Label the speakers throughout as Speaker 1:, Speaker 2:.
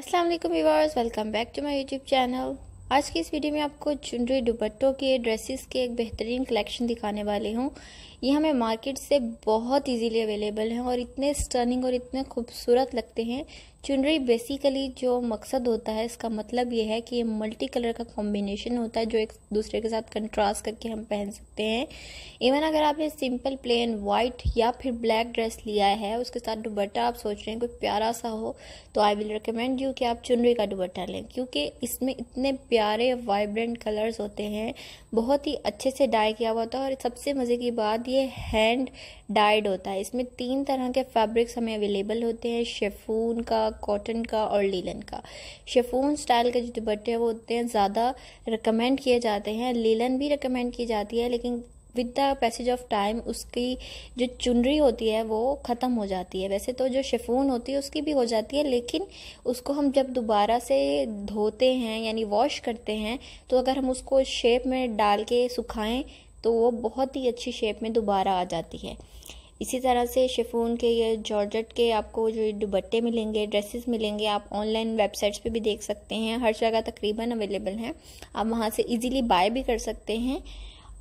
Speaker 1: Assalamualaikum viewers, welcome back to my YouTube channel. आज की इस वीडियो में आपको चुनरी दुपट्टों के ड्रेसेस के एक बेहतरीन कलेक्शन दिखाने वाले हूँ ये हमें मार्केट से बहुत इजीली अवेलेबल हैं और इतने स्टर्निंग और इतने खूबसूरत लगते हैं चुनरी बेसिकली जो मकसद होता है इसका मतलब ये है कि ये मल्टी कलर का कॉम्बिनेशन होता है जो एक दूसरे के साथ कंट्रास्ट करके हम पहन सकते हैं इवन अगर आपने सिंपल प्लेन वाइट या फिर ब्लैक ड्रेस लिया है उसके साथ दुबट्टा आप सोच रहे हैं कोई प्यारा सा हो तो आई विल रिकमेंड यू कि आप चुनरी का दुबट्टा लें क्योंकि इसमें इतने प्यार प्यारे वाइब्रेंट कलर्स होते हैं बहुत ही अच्छे से डाई किया हुआ होता है और सबसे मज़े की बात ये हैंड डाइड होता है इसमें तीन तरह के फैब्रिक्स हमें अवेलेबल होते हैं शेफून का कॉटन का और लीलन का शेफून स्टाइल के जो दुपट्टे वो होते हैं ज़्यादा रिकमेंड किए जाते हैं लीलन भी रिकमेंड की जाती है लेकिन with the passage of time उसकी जो चुनरी होती है वो ख़त्म हो जाती है वैसे तो जो शिफोन होती है उसकी भी हो जाती है लेकिन उसको हम जब दोबारा से धोते हैं यानी वॉश करते हैं तो अगर हम उसको शेप में डाल के सुखाएं तो वो बहुत ही अच्छी शेप में दोबारा आ जाती है इसी तरह से शिफोन के या जॉर्जट के आपको जो दुबट्टे मिलेंगे ड्रेसेस मिलेंगे आप ऑनलाइन वेबसाइट्स पे भी देख सकते हैं हर जगह तकरीबन अवेलेबल हैं आप वहाँ से इजीली बाय भी कर सकते हैं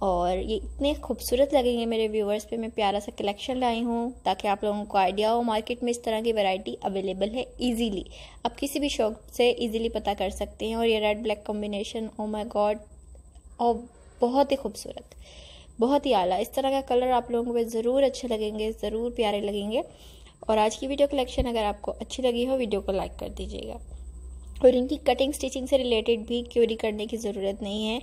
Speaker 1: और ये इतने खूबसूरत लगेंगे मेरे व्यूवर्स पे मैं प्यारा सा कलेक्शन लाई हूँ ताकि आप लोगों को आइडिया हो मार्केट में इस तरह की वैरायटी अवेलेबल है इजीली आप किसी भी शॉप से इजीली पता कर सकते हैं और ये red black combination oh my God और बहुत ही खूबसूरत बहुत ही आला इस तरह का कलर आप लोगों को ज़रूर अच्छे लगेंगे ज़रूर प्यारे लगेंगे और आज की वीडियो कलेक्शन अगर आपको अच्छी लगी हो वीडियो को लाइक कर दीजिएगा और इनकी कटिंग स्टिचिंग से रिलेटेड भी क्यूरी करने की ज़रूरत नहीं है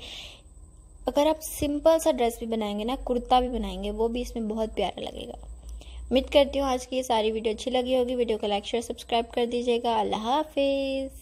Speaker 1: अगर आप सिंपल सा ड्रेस भी बनाएंगे ना कुर्ता भी बनाएंगे वो भी इसमें बहुत प्यारा लगेगा उम्मीद करती हूँ आज की ये सारी वीडियो अच्छी लगी होगी वीडियो को लाइक शेयर सब्सक्राइब कर दीजिएगा अल्लाह हाफिज़